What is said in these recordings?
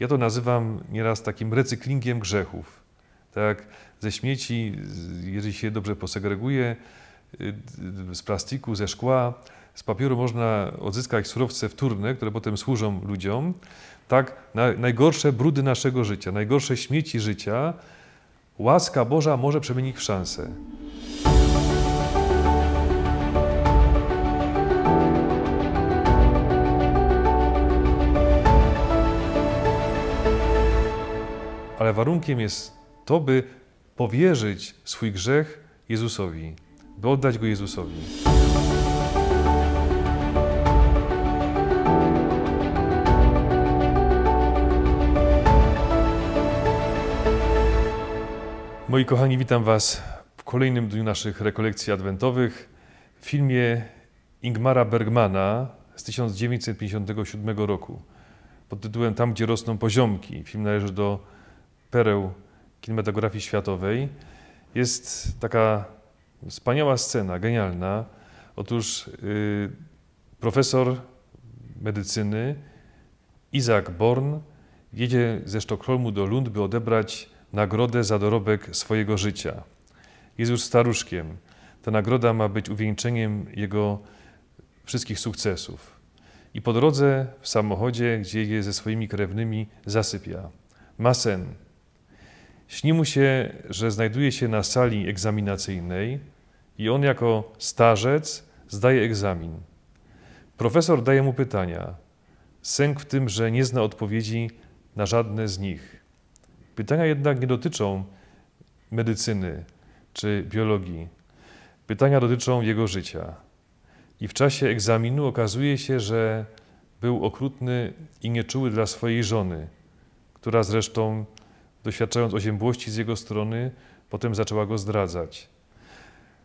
Ja to nazywam nieraz takim recyklingiem grzechów. Tak? Ze śmieci, jeżeli się dobrze posegreguje, y, z plastiku, ze szkła, z papieru można odzyskać surowce wtórne, które potem służą ludziom. Tak, najgorsze brudy naszego życia, najgorsze śmieci życia, łaska Boża może przemienić w szansę. ale warunkiem jest to, by powierzyć swój grzech Jezusowi, by oddać go Jezusowi. Moi kochani, witam Was w kolejnym dniu naszych rekolekcji adwentowych w filmie Ingmara Bergmana z 1957 roku pod tytułem Tam, gdzie rosną poziomki. Film należy do pereł kinematografii światowej jest taka wspaniała scena, genialna. Otóż y, profesor medycyny Isaac Born jedzie ze Sztokholmu do Lund, by odebrać nagrodę za dorobek swojego życia. Jest już staruszkiem. Ta nagroda ma być uwieńczeniem jego wszystkich sukcesów. I po drodze w samochodzie, gdzie je ze swoimi krewnymi, zasypia. Ma sen. Śni mu się, że znajduje się na sali egzaminacyjnej i on jako starzec zdaje egzamin. Profesor daje mu pytania. Sęk w tym, że nie zna odpowiedzi na żadne z nich. Pytania jednak nie dotyczą medycyny czy biologii. Pytania dotyczą jego życia. I w czasie egzaminu okazuje się, że był okrutny i nieczuły dla swojej żony, która zresztą doświadczając oziębłości z jego strony, potem zaczęła go zdradzać.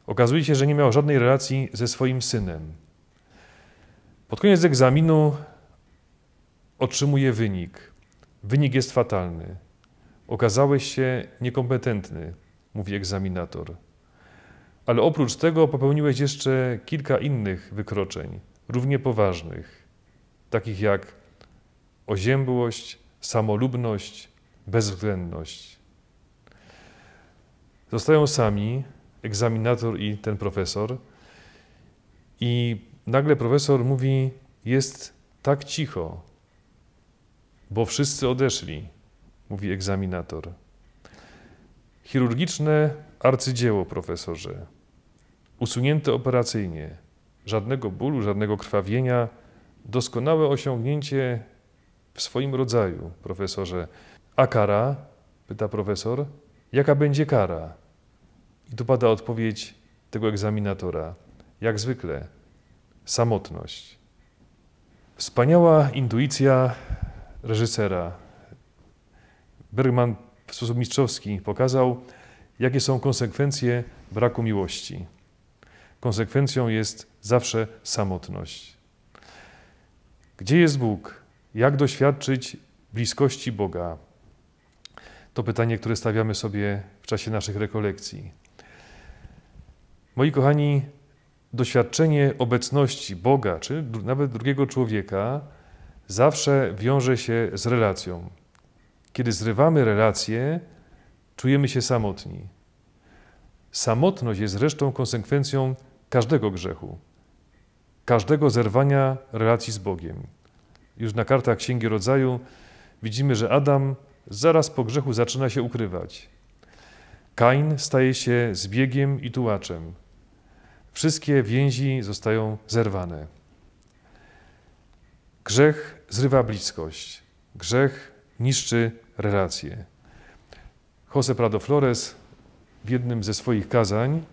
Okazuje się, że nie miał żadnej relacji ze swoim synem. Pod koniec egzaminu otrzymuje wynik. Wynik jest fatalny. Okazałeś się niekompetentny, mówi egzaminator. Ale oprócz tego popełniłeś jeszcze kilka innych wykroczeń, równie poważnych, takich jak oziębłość, samolubność, bezwzględność. Zostają sami, egzaminator i ten profesor. I nagle profesor mówi: Jest tak cicho, bo wszyscy odeszli, mówi egzaminator. Chirurgiczne arcydzieło, profesorze. Usunięte operacyjnie. Żadnego bólu, żadnego krwawienia. Doskonałe osiągnięcie w swoim rodzaju, profesorze. A kara? Pyta profesor. Jaka będzie kara? I tu pada odpowiedź tego egzaminatora. Jak zwykle, samotność. Wspaniała intuicja reżysera. Bergman w sposób mistrzowski pokazał, jakie są konsekwencje braku miłości. Konsekwencją jest zawsze samotność. Gdzie jest Bóg? Jak doświadczyć bliskości Boga? to pytanie, które stawiamy sobie w czasie naszych rekolekcji. Moi kochani, doświadczenie obecności Boga, czy nawet drugiego człowieka, zawsze wiąże się z relacją. Kiedy zrywamy relacje, czujemy się samotni. Samotność jest zresztą konsekwencją każdego grzechu, każdego zerwania relacji z Bogiem. Już na kartach Księgi Rodzaju widzimy, że Adam zaraz po grzechu zaczyna się ukrywać. Kain staje się zbiegiem i tułaczem. Wszystkie więzi zostają zerwane. Grzech zrywa bliskość. Grzech niszczy relacje. Jose Prado Flores w jednym ze swoich kazań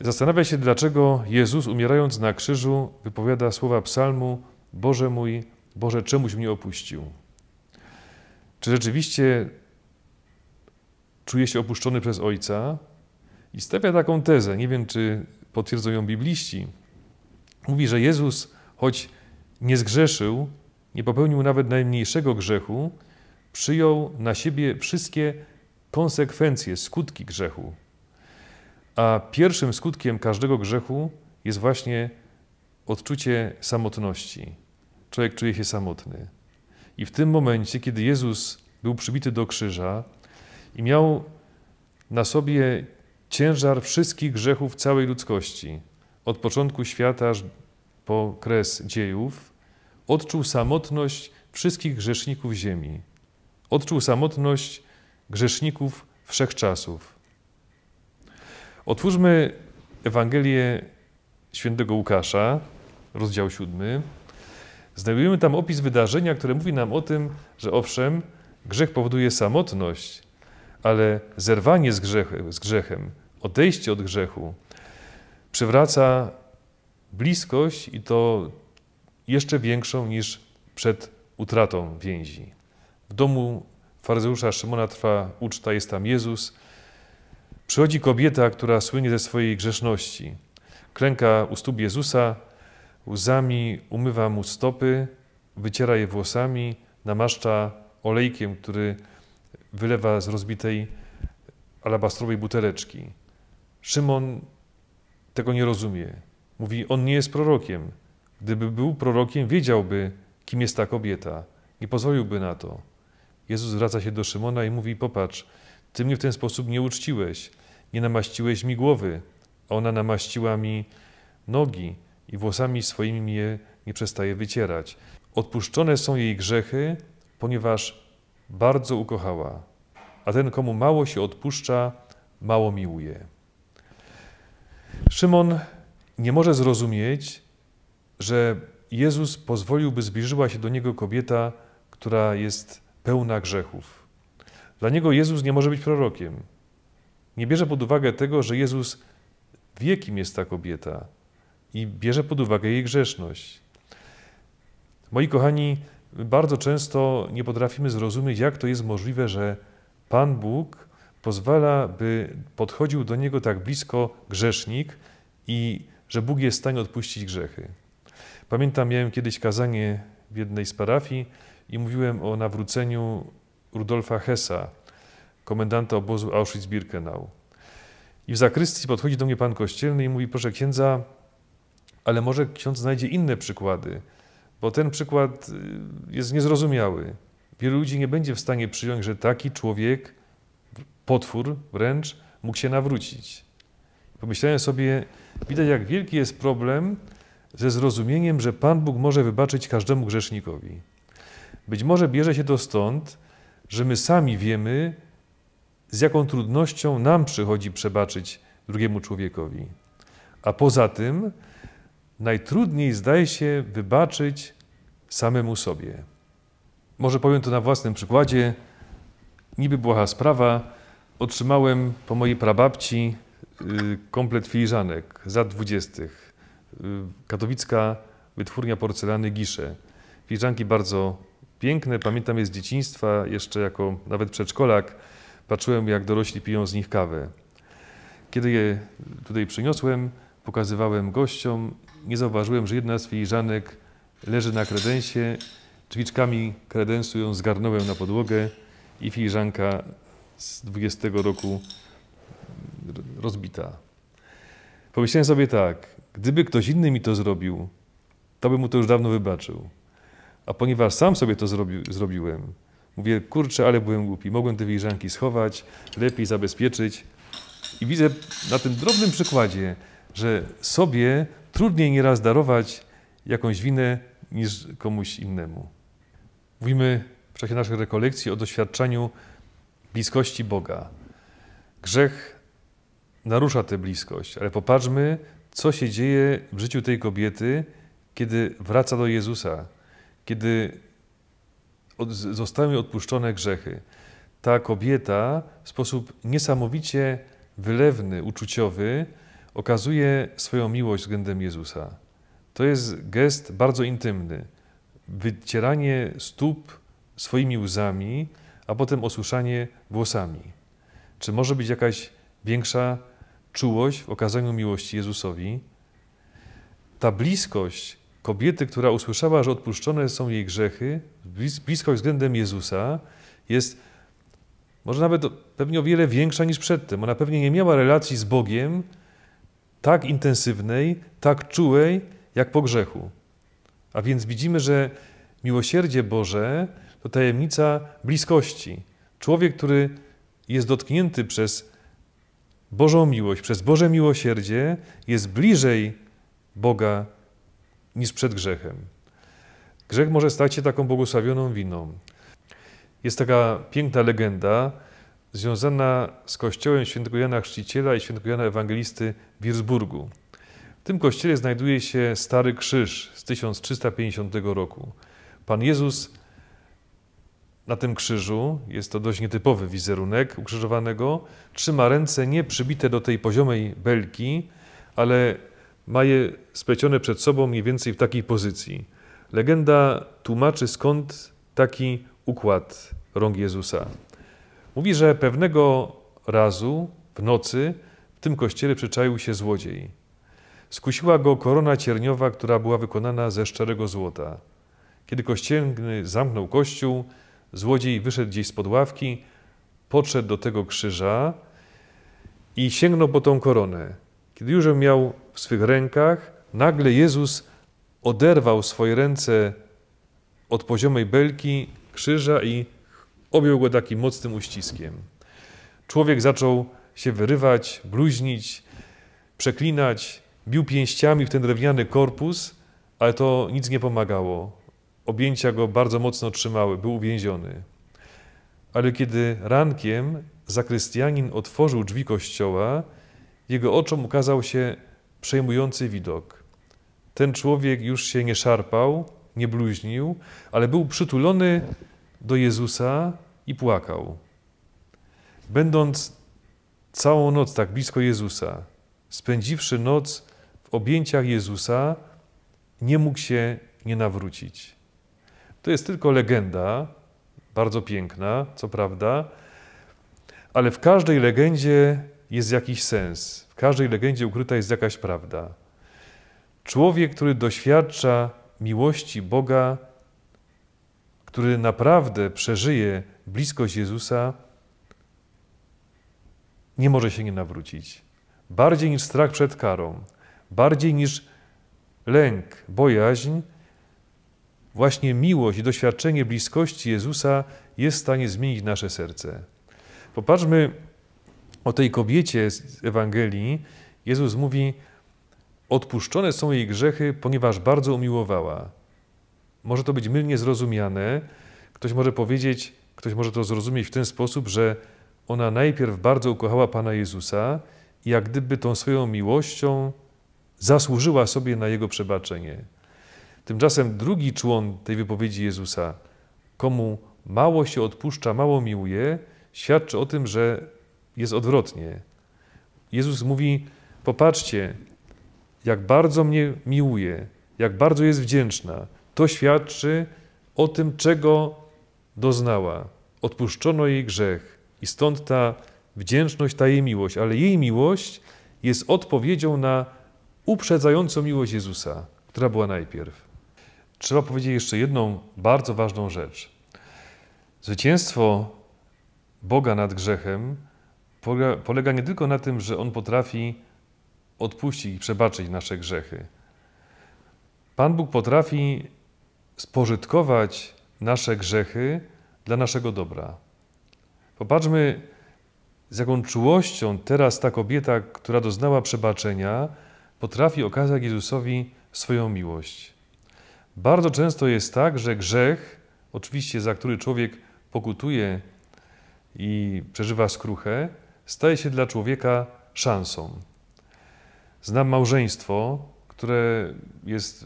zastanawia się, dlaczego Jezus, umierając na krzyżu, wypowiada słowa psalmu: Boże mój, Boże, czemuś mnie opuścił. Czy rzeczywiście czuje się opuszczony przez ojca? I stawia taką tezę, nie wiem czy potwierdzą ją bibliści. Mówi, że Jezus, choć nie zgrzeszył, nie popełnił nawet najmniejszego grzechu, przyjął na siebie wszystkie konsekwencje, skutki grzechu. A pierwszym skutkiem każdego grzechu jest właśnie odczucie samotności. Człowiek czuje się samotny. I w tym momencie, kiedy Jezus był przybity do krzyża i miał na sobie ciężar wszystkich grzechów całej ludzkości, od początku świata aż po kres dziejów, odczuł samotność wszystkich grzeszników ziemi. Odczuł samotność grzeszników wszechczasów. Otwórzmy Ewangelię świętego Łukasza, rozdział siódmy. Znajdujemy tam opis wydarzenia, które mówi nam o tym, że owszem, grzech powoduje samotność, ale zerwanie z, grzechem, z grzechem odejście od grzechu przywraca bliskość i to jeszcze większą niż przed utratą więzi. W domu faryzeusza Szymona trwa uczta, jest tam Jezus. Przychodzi kobieta, która słynie ze swojej grzeszności. Klęka u stóp Jezusa, Łzami umywa mu stopy, wyciera je włosami, namaszcza olejkiem, który wylewa z rozbitej alabastrowej buteleczki. Szymon tego nie rozumie. Mówi, on nie jest prorokiem. Gdyby był prorokiem, wiedziałby, kim jest ta kobieta. Nie pozwoliłby na to. Jezus zwraca się do Szymona i mówi: Popatrz, ty mnie w ten sposób nie uczciłeś, nie namaściłeś mi głowy, a ona namaściła mi nogi i włosami swoimi je nie przestaje wycierać. Odpuszczone są jej grzechy, ponieważ bardzo ukochała, a ten, komu mało się odpuszcza, mało miłuje. Szymon nie może zrozumieć, że Jezus pozwolił, by zbliżyła się do niego kobieta, która jest pełna grzechów. Dla niego Jezus nie może być prorokiem. Nie bierze pod uwagę tego, że Jezus wie, kim jest ta kobieta, i bierze pod uwagę jej grzeszność. Moi kochani, bardzo często nie potrafimy zrozumieć, jak to jest możliwe, że Pan Bóg pozwala, by podchodził do niego tak blisko grzesznik i że Bóg jest w stanie odpuścić grzechy. Pamiętam, miałem kiedyś kazanie w jednej z parafii i mówiłem o nawróceniu Rudolfa Hessa, komendanta obozu Auschwitz-Birkenau. I w zakrystii podchodzi do mnie pan kościelny i mówi, proszę księdza, ale może ksiądz znajdzie inne przykłady, bo ten przykład y, jest niezrozumiały. Wielu ludzi nie będzie w stanie przyjąć, że taki człowiek, potwór wręcz, mógł się nawrócić. Pomyślałem sobie, widać jak wielki jest problem ze zrozumieniem, że Pan Bóg może wybaczyć każdemu grzesznikowi. Być może bierze się to stąd, że my sami wiemy, z jaką trudnością nam przychodzi przebaczyć drugiemu człowiekowi. A poza tym, najtrudniej zdaje się wybaczyć samemu sobie. Może powiem to na własnym przykładzie. Niby błaha sprawa, otrzymałem po mojej prababci y, komplet filiżanek z lat dwudziestych. Y, katowicka wytwórnia porcelany Gisze. Filiżanki bardzo piękne, pamiętam je z dzieciństwa, jeszcze jako nawet przedszkolak patrzyłem jak dorośli piją z nich kawę. Kiedy je tutaj przyniosłem, pokazywałem gościom nie zauważyłem, że jedna z filiżanek leży na kredensie, drzwiczkami kredensu ją zgarnąłem na podłogę i filiżanka z 20 roku rozbita. Pomyślałem sobie tak, gdyby ktoś inny mi to zrobił, to bym mu to już dawno wybaczył. A ponieważ sam sobie to zrobiłem, mówię, kurczę, ale byłem głupi, mogłem te filiżanki schować, lepiej zabezpieczyć. I widzę na tym drobnym przykładzie, że sobie Trudniej nieraz darować jakąś winę niż komuś innemu. Mówimy w czasie naszych rekolekcji o doświadczeniu bliskości Boga. Grzech narusza tę bliskość, ale popatrzmy, co się dzieje w życiu tej kobiety, kiedy wraca do Jezusa, kiedy zostały odpuszczone grzechy. Ta kobieta w sposób niesamowicie wylewny, uczuciowy, okazuje swoją miłość względem Jezusa. To jest gest bardzo intymny. Wycieranie stóp swoimi łzami, a potem osuszanie włosami. Czy może być jakaś większa czułość w okazaniu miłości Jezusowi? Ta bliskość kobiety, która usłyszała, że odpuszczone są jej grzechy, bliskość względem Jezusa jest może nawet pewnie o wiele większa niż przedtem. Ona pewnie nie miała relacji z Bogiem, tak intensywnej, tak czułej, jak po grzechu. A więc widzimy, że miłosierdzie Boże to tajemnica bliskości. Człowiek, który jest dotknięty przez Bożą miłość, przez Boże miłosierdzie, jest bliżej Boga niż przed grzechem. Grzech może stać się taką błogosławioną winą. Jest taka piękna legenda, związana z kościołem świętego Jana Chrzciciela i świętego Jana Ewangelisty w Wirzburgu. W tym kościele znajduje się Stary Krzyż z 1350 roku. Pan Jezus na tym krzyżu, jest to dość nietypowy wizerunek ukrzyżowanego, trzyma ręce nie przybite do tej poziomej belki, ale ma je splecione przed sobą mniej więcej w takiej pozycji. Legenda tłumaczy skąd taki układ rąk Jezusa. Mówi, że pewnego razu w nocy w tym kościele przyczaił się złodziej. Skusiła go korona cierniowa, która była wykonana ze szczerego złota. Kiedy kościelny zamknął kościół, złodziej wyszedł gdzieś spod ławki, podszedł do tego krzyża i sięgnął po tą koronę. Kiedy już ją miał w swych rękach, nagle Jezus oderwał swoje ręce od poziomej belki krzyża i objął go takim mocnym uściskiem. Człowiek zaczął się wyrywać, bluźnić, przeklinać, bił pięściami w ten drewniany korpus, ale to nic nie pomagało. Objęcia go bardzo mocno trzymały, był uwięziony. Ale kiedy rankiem zakrystianin otworzył drzwi kościoła, jego oczom ukazał się przejmujący widok. Ten człowiek już się nie szarpał, nie bluźnił, ale był przytulony do Jezusa i płakał. Będąc całą noc tak blisko Jezusa, spędziwszy noc w objęciach Jezusa, nie mógł się nie nawrócić. To jest tylko legenda, bardzo piękna, co prawda, ale w każdej legendzie jest jakiś sens, w każdej legendzie ukryta jest jakaś prawda. Człowiek, który doświadcza miłości Boga, który naprawdę przeżyje bliskość Jezusa, nie może się nie nawrócić. Bardziej niż strach przed karą, bardziej niż lęk, bojaźń, właśnie miłość i doświadczenie bliskości Jezusa jest w stanie zmienić nasze serce. Popatrzmy o tej kobiecie z Ewangelii. Jezus mówi: Odpuszczone są jej grzechy, ponieważ bardzo umiłowała. Może to być mylnie zrozumiane. Ktoś może powiedzieć, ktoś może to zrozumieć w ten sposób, że ona najpierw bardzo ukochała Pana Jezusa i jak gdyby tą swoją miłością zasłużyła sobie na Jego przebaczenie. Tymczasem drugi człon tej wypowiedzi Jezusa, komu mało się odpuszcza, mało miłuje, świadczy o tym, że jest odwrotnie. Jezus mówi: Popatrzcie, jak bardzo mnie miłuje, jak bardzo jest wdzięczna, to świadczy o tym, czego doznała. Odpuszczono jej grzech i stąd ta wdzięczność, ta jej miłość, ale jej miłość jest odpowiedzią na uprzedzającą miłość Jezusa, która była najpierw. Trzeba powiedzieć jeszcze jedną bardzo ważną rzecz. Zwycięstwo Boga nad grzechem polega nie tylko na tym, że On potrafi odpuścić i przebaczyć nasze grzechy. Pan Bóg potrafi spożytkować nasze grzechy dla naszego dobra. Popatrzmy, z jaką czułością teraz ta kobieta, która doznała przebaczenia, potrafi okazać Jezusowi swoją miłość. Bardzo często jest tak, że grzech, oczywiście za który człowiek pokutuje i przeżywa skruchę, staje się dla człowieka szansą. Znam małżeństwo, które jest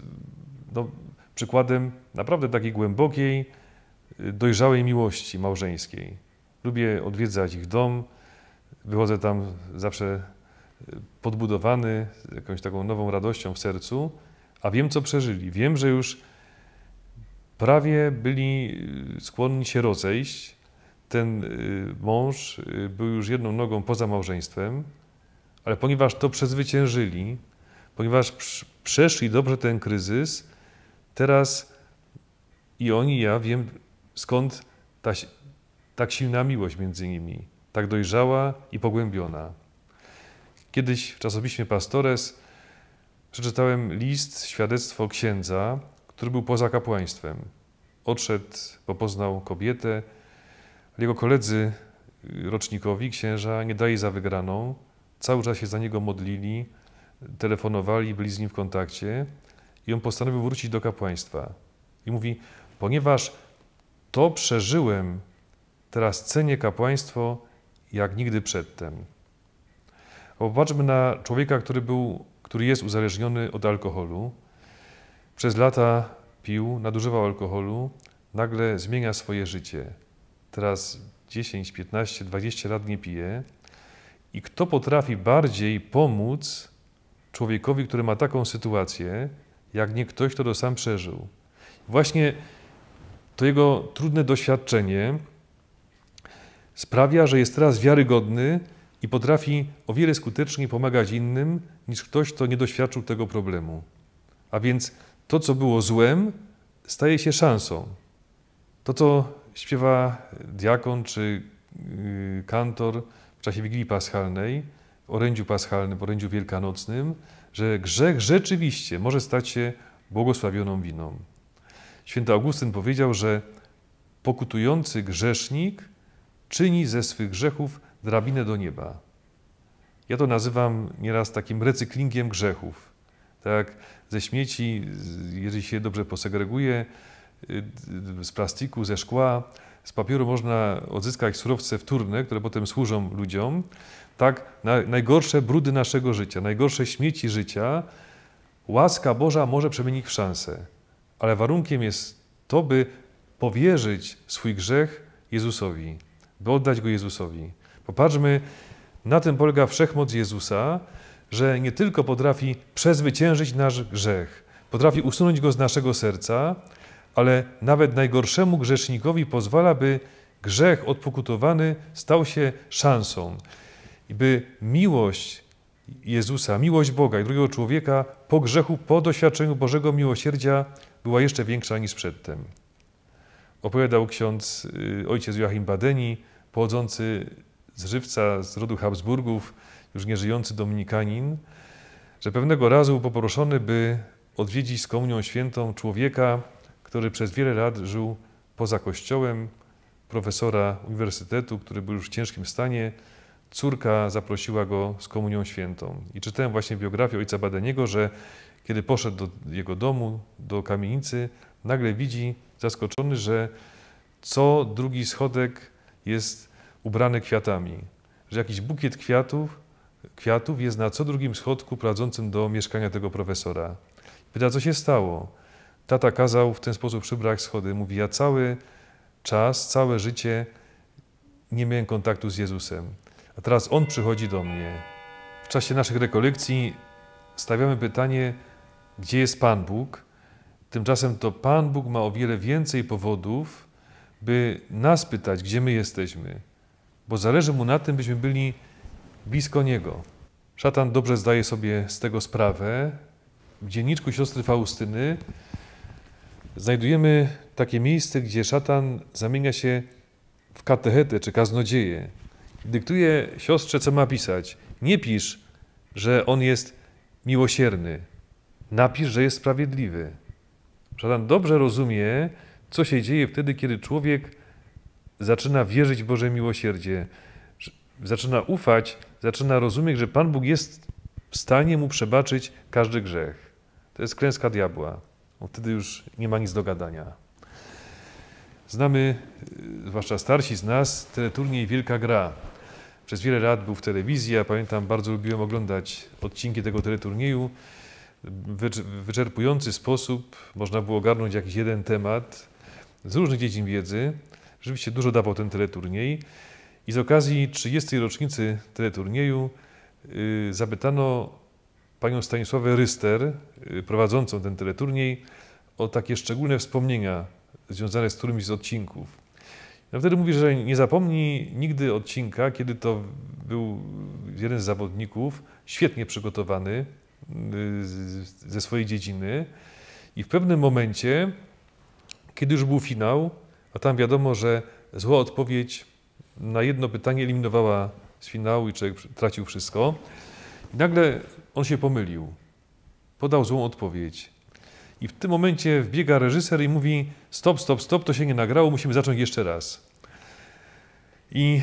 no, przykładem naprawdę takiej głębokiej, y, dojrzałej miłości małżeńskiej. Lubię odwiedzać ich dom, wychodzę tam zawsze y, podbudowany jakąś taką nową radością w sercu, a wiem, co przeżyli. Wiem, że już prawie byli y, skłonni się rozejść. Ten mąż był już jedną nogą poza małżeństwem, ale ponieważ to przezwyciężyli, ponieważ przeszli dobrze ten kryzys, Teraz i oni, ja wiem, skąd ta, tak silna miłość między nimi, tak dojrzała i pogłębiona. Kiedyś w czasopiśmie Pastores przeczytałem list, świadectwo księdza, który był poza kapłaństwem. Odszedł, popoznał kobietę, kobietę. Jego koledzy y, rocznikowi, księża, nie daje za wygraną. Cały czas się za niego modlili, telefonowali, byli z nim w kontakcie. I on postanowił wrócić do kapłaństwa. I mówi, ponieważ to przeżyłem, teraz cenię kapłaństwo jak nigdy przedtem. Popatrzmy na człowieka, który, był, który jest uzależniony od alkoholu. Przez lata pił, nadużywał alkoholu, nagle zmienia swoje życie. Teraz 10, 15, 20 lat nie pije. I kto potrafi bardziej pomóc człowiekowi, który ma taką sytuację, jak nie ktoś, kto to sam przeżył. Właśnie to jego trudne doświadczenie sprawia, że jest teraz wiarygodny i potrafi o wiele skuteczniej pomagać innym niż ktoś, kto nie doświadczył tego problemu. A więc to, co było złem, staje się szansą. To, co śpiewa diakon czy yy, kantor w czasie Wigilii Paschalnej, orędziu paschalnym, w orędziu wielkanocnym, że grzech rzeczywiście może stać się błogosławioną winą. Święty Augustyn powiedział, że pokutujący grzesznik czyni ze swych grzechów drabinę do nieba. Ja to nazywam nieraz takim recyklingiem grzechów. Tak, ze śmieci, jeżeli się dobrze posegreguje, y, z plastiku, ze szkła, z papieru można odzyskać surowce wtórne, które potem służą ludziom tak, najgorsze brudy naszego życia, najgorsze śmieci życia, łaska Boża może przemienić w szansę. Ale warunkiem jest to, by powierzyć swój grzech Jezusowi, by oddać go Jezusowi. Popatrzmy, na tym polega wszechmoc Jezusa, że nie tylko potrafi przezwyciężyć nasz grzech, potrafi usunąć go z naszego serca, ale nawet najgorszemu grzesznikowi pozwala, by grzech odpokutowany stał się szansą, by miłość Jezusa, miłość Boga i drugiego człowieka po grzechu, po doświadczeniu Bożego miłosierdzia była jeszcze większa niż przedtem. Opowiadał ksiądz y, ojciec Joachim Badeni, pochodzący z Żywca, z rodu Habsburgów, już nieżyjący dominikanin, że pewnego razu był poproszony, by odwiedzić z Komunią Świętą człowieka, który przez wiele lat żył poza kościołem, profesora uniwersytetu, który był już w ciężkim stanie, córka zaprosiła go z Komunią Świętą. I czytałem właśnie biografię ojca Badeniego, że kiedy poszedł do jego domu, do kamienicy, nagle widzi, zaskoczony, że co drugi schodek jest ubrany kwiatami. Że jakiś bukiet kwiatów, kwiatów jest na co drugim schodku prowadzącym do mieszkania tego profesora. Pyta, co się stało? Tata kazał w ten sposób przybrać schody. Mówi, ja cały czas, całe życie nie miałem kontaktu z Jezusem. A teraz On przychodzi do mnie. W czasie naszych rekolekcji stawiamy pytanie, gdzie jest Pan Bóg? Tymczasem to Pan Bóg ma o wiele więcej powodów, by nas pytać, gdzie my jesteśmy, bo zależy Mu na tym, byśmy byli blisko Niego. Szatan dobrze zdaje sobie z tego sprawę. W dzienniczku siostry Faustyny znajdujemy takie miejsce, gdzie szatan zamienia się w katechetę czy kaznodzieję dyktuje siostrze, co ma pisać. Nie pisz, że on jest miłosierny. Napisz, że jest sprawiedliwy. Szatan dobrze rozumie, co się dzieje wtedy, kiedy człowiek zaczyna wierzyć w Boże miłosierdzie, zaczyna ufać, zaczyna rozumieć, że Pan Bóg jest w stanie mu przebaczyć każdy grzech. To jest klęska diabła. On wtedy już nie ma nic do gadania. Znamy, y, zwłaszcza starsi z nas, teleturniej Wielka Gra. Przez wiele lat był w telewizji, a pamiętam, bardzo lubiłem oglądać odcinki tego teleturnieju. W wyczerpujący sposób można było ogarnąć jakiś jeden temat z różnych dziedzin wiedzy. Rzeczywiście dużo dawał ten teleturniej. I z okazji 30. rocznicy teleturnieju yy, zapytano panią Stanisławę Ryster, yy, prowadzącą ten teleturniej, o takie szczególne wspomnienia związane z którymś z odcinków. Ja no wtedy mówi, że nie zapomni nigdy odcinka, kiedy to był jeden z zawodników, świetnie przygotowany y, ze swojej dziedziny i w pewnym momencie, kiedy już był finał, a tam wiadomo, że zła odpowiedź na jedno pytanie eliminowała z finału i człowiek tracił wszystko. I nagle on się pomylił. Podał złą odpowiedź. I w tym momencie wbiega reżyser i mówi: Stop, stop, stop, to się nie nagrało, musimy zacząć jeszcze raz. I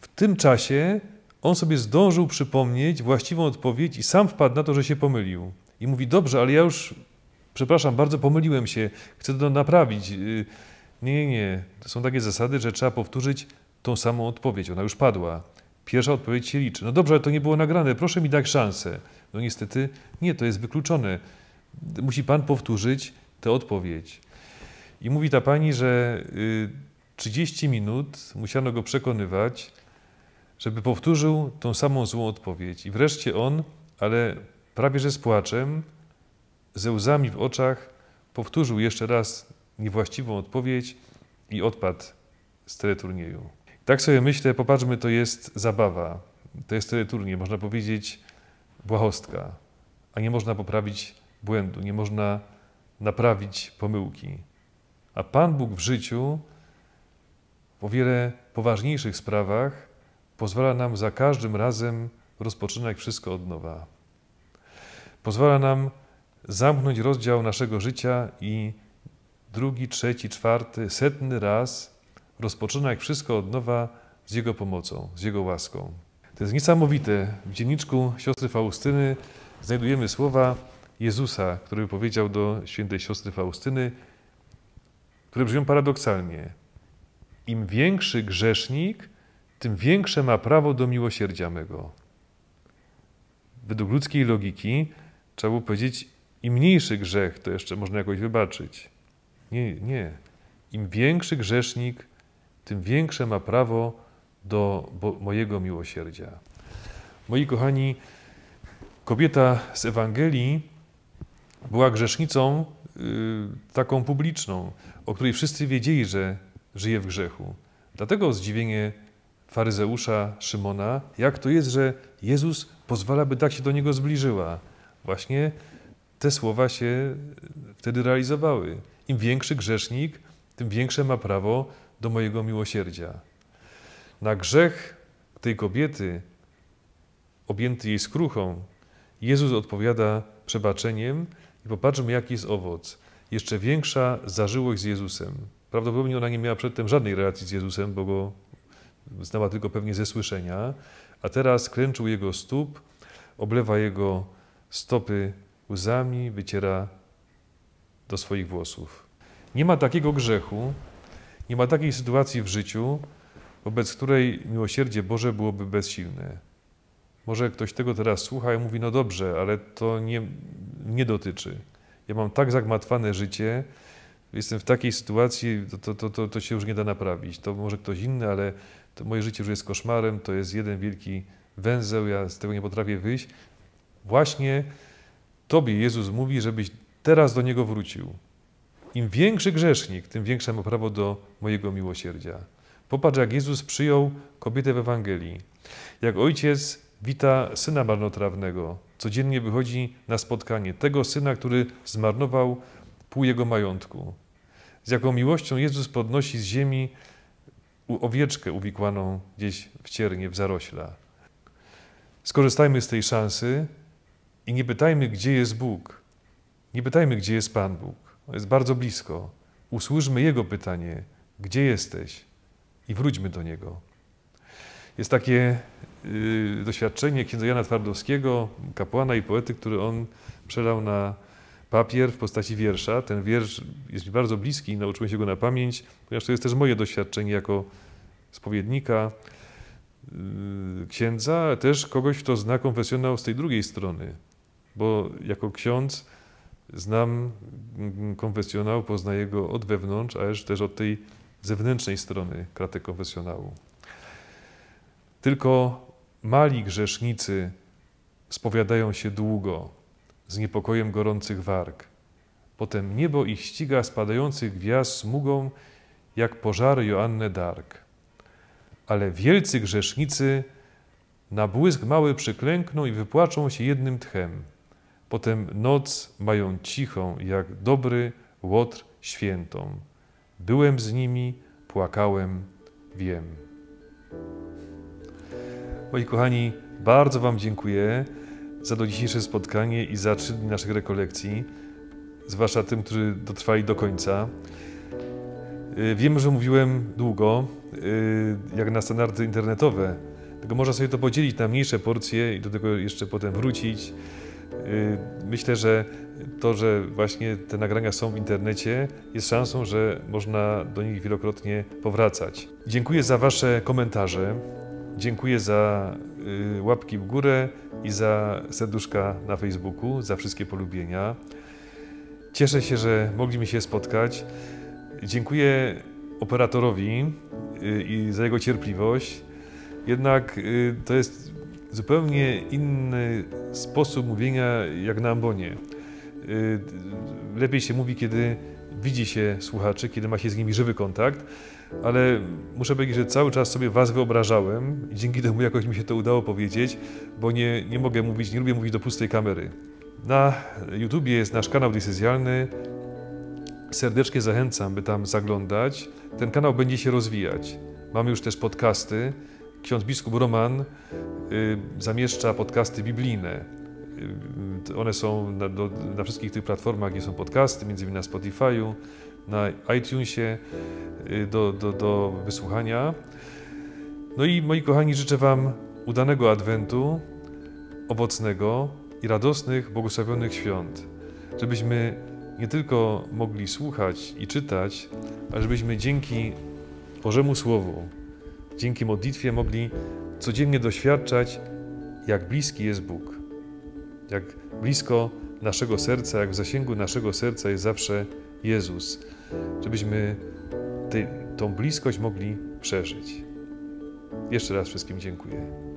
w tym czasie on sobie zdążył przypomnieć właściwą odpowiedź i sam wpadł na to, że się pomylił. I mówi: Dobrze, ale ja już, przepraszam bardzo, pomyliłem się, chcę to naprawić. Y, nie, nie, nie. To są takie zasady, że trzeba powtórzyć tą samą odpowiedź. Ona już padła. Pierwsza odpowiedź się liczy. No dobrze, ale to nie było nagrane, proszę mi dać szansę. No niestety nie, to jest wykluczone musi pan powtórzyć tę odpowiedź. I mówi ta pani, że 30 y, minut musiano go przekonywać, żeby powtórzył tą samą złą odpowiedź. I wreszcie on, ale prawie że z płaczem, ze łzami w oczach, powtórzył jeszcze raz niewłaściwą odpowiedź i odpadł z teleturnieju. Tak sobie myślę, popatrzmy, to jest zabawa, to jest teleturniej, można powiedzieć błahostka, a nie można poprawić błędu, nie można naprawić pomyłki. A Pan Bóg w życiu, w o wiele poważniejszych sprawach, pozwala nam za każdym razem rozpoczynać wszystko od nowa. Pozwala nam zamknąć rozdział naszego życia i drugi, trzeci, czwarty, setny raz rozpoczynać wszystko od nowa z Jego pomocą, z Jego łaską. To jest niesamowite. W dzienniczku siostry Faustyny znajdujemy słowa, Jezusa, który powiedział do świętej siostry Faustyny, które brzmią paradoksalnie: Im większy grzesznik, tym większe ma prawo do miłosierdzia mego. Według ludzkiej logiki trzeba było powiedzieć: im mniejszy grzech, to jeszcze można jakoś wybaczyć. Nie, nie. Im większy grzesznik, tym większe ma prawo do mojego miłosierdzia. Moi kochani, kobieta z Ewangelii była grzesznicą y, taką publiczną, o której wszyscy wiedzieli, że żyje w grzechu. Dlatego zdziwienie faryzeusza Szymona, jak to jest, że Jezus pozwala, by tak się do niego zbliżyła. Właśnie te słowa się y, wtedy realizowały. Im większy grzesznik, tym większe ma prawo do mojego miłosierdzia. Na grzech tej kobiety, objęty jej skruchą, Jezus odpowiada przebaczeniem, i popatrzmy, jaki jest owoc. Jeszcze większa zażyłość z Jezusem. Prawdopodobnie ona nie miała przedtem żadnej relacji z Jezusem, bo go znała tylko pewnie ze słyszenia, a teraz kręczył jego stóp, oblewa jego stopy łzami, wyciera do swoich włosów. Nie ma takiego grzechu, nie ma takiej sytuacji w życiu, wobec której miłosierdzie Boże byłoby bezsilne. Może ktoś tego teraz słucha i mówi, no dobrze, ale to nie, nie dotyczy. Ja mam tak zagmatwane życie, jestem w takiej sytuacji, to, to, to, to, się już nie da naprawić. To może ktoś inny, ale to moje życie już jest koszmarem, to jest jeden wielki węzeł, ja z tego nie potrafię wyjść. Właśnie Tobie Jezus mówi, żebyś teraz do Niego wrócił. Im większy grzesznik, tym większe ma prawo do mojego miłosierdzia. Popatrz, jak Jezus przyjął kobietę w Ewangelii. Jak ojciec wita syna marnotrawnego codziennie wychodzi na spotkanie tego syna, który zmarnował pół jego majątku. Z jaką miłością Jezus podnosi z ziemi owieczkę uwikłaną gdzieś w ciernie, w zarośla. Skorzystajmy z tej szansy i nie pytajmy, gdzie jest Bóg. Nie pytajmy, gdzie jest Pan Bóg. On jest bardzo blisko. Usłyszmy Jego pytanie, gdzie jesteś i wróćmy do Niego. Jest takie Y, doświadczenie księdza Jana Twardowskiego, kapłana i poety, który on przelał na papier w postaci wiersza. Ten wiersz jest mi bardzo bliski i nauczyłem się go na pamięć, ponieważ to jest też moje doświadczenie jako spowiednika, y, księdza, ale też kogoś, kto zna konfesjonał z tej drugiej strony, bo jako ksiądz znam mm, konfesjonał, poznaję go od wewnątrz, ależ też od tej zewnętrznej strony kratek konfesjonału. Tylko Mali grzesznicy spowiadają się długo, z niepokojem gorących warg. Potem niebo ich ściga spadających gwiazd smugą, jak pożary Joanne Dark. Ale wielcy grzesznicy na błysk mały przyklękną i wypłaczą się jednym tchem. Potem noc mają cichą, jak dobry łotr świętą. Byłem z nimi, płakałem, wiem. Moi kochani, bardzo Wam dziękuję za to dzisiejsze spotkanie i za trzy dni naszych rekolekcji, zwłaszcza tym, którzy dotrwali do końca. Y, wiem, że mówiłem długo, y, jak na standardy internetowe, tylko można sobie to podzielić na mniejsze porcje i do tego jeszcze potem wrócić. Y, myślę, że to, że właśnie te nagrania są w internecie, jest szansą, że można do nich wielokrotnie powracać. Dziękuję za Wasze komentarze. Dziękuję za y, łapki w górę i za serduszka na Facebooku, za wszystkie polubienia. Cieszę się, że mogliśmy się spotkać. Dziękuję operatorowi y, i za jego cierpliwość. Jednak y, to jest zupełnie inny sposób mówienia jak na ambonie. Lepiej się mówi, kiedy widzi się słuchaczy, kiedy ma się z nimi żywy kontakt ale muszę powiedzieć, że cały czas sobie Was wyobrażałem i dzięki temu jakoś mi się to udało powiedzieć, bo nie, nie mogę mówić, nie lubię mówić do pustej kamery. Na YouTubie jest nasz kanał decyzjalny. Serdecznie zachęcam, by tam zaglądać. Ten kanał będzie się rozwijać. Mamy już też podcasty. Ksiądz biskup Roman y, zamieszcza podcasty biblijne. Y, y, one są na, do, na, wszystkich tych platformach, gdzie są podcasty, między innymi na Spotify'u, na iTunesie. Y, do, do, do wysłuchania. No i moi kochani, życzę Wam udanego adwentu, owocnego i radosnych, błogosławionych świąt, żebyśmy nie tylko mogli słuchać i czytać, ale żebyśmy dzięki Bożemu Słowu, dzięki modlitwie mogli codziennie doświadczać, jak bliski jest Bóg, jak blisko naszego serca, jak w zasięgu naszego serca jest zawsze Jezus, żebyśmy ty, tą bliskość mogli przeżyć. Jeszcze raz wszystkim dziękuję.